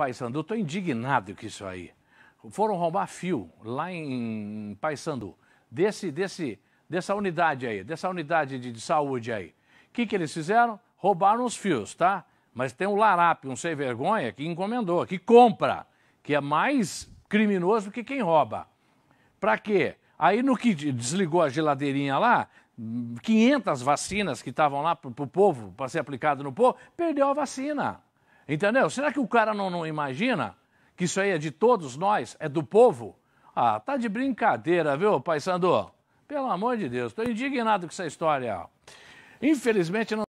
Paysandu, estou indignado com isso aí. Foram roubar fio lá em Paysandu, desse, desse, dessa unidade aí, dessa unidade de, de saúde aí. O que, que eles fizeram? Roubaram os fios, tá? Mas tem um larápio, um sem vergonha, que encomendou, que compra, que é mais criminoso que quem rouba. Para quê? Aí no que desligou a geladeirinha lá, 500 vacinas que estavam lá para o povo, para ser aplicado no povo, perdeu a vacina. Entendeu? Será que o cara não, não imagina que isso aí é de todos nós, é do povo? Ah, tá de brincadeira, viu, Pai Sandu? Pelo amor de Deus, estou indignado com essa história. Infelizmente não.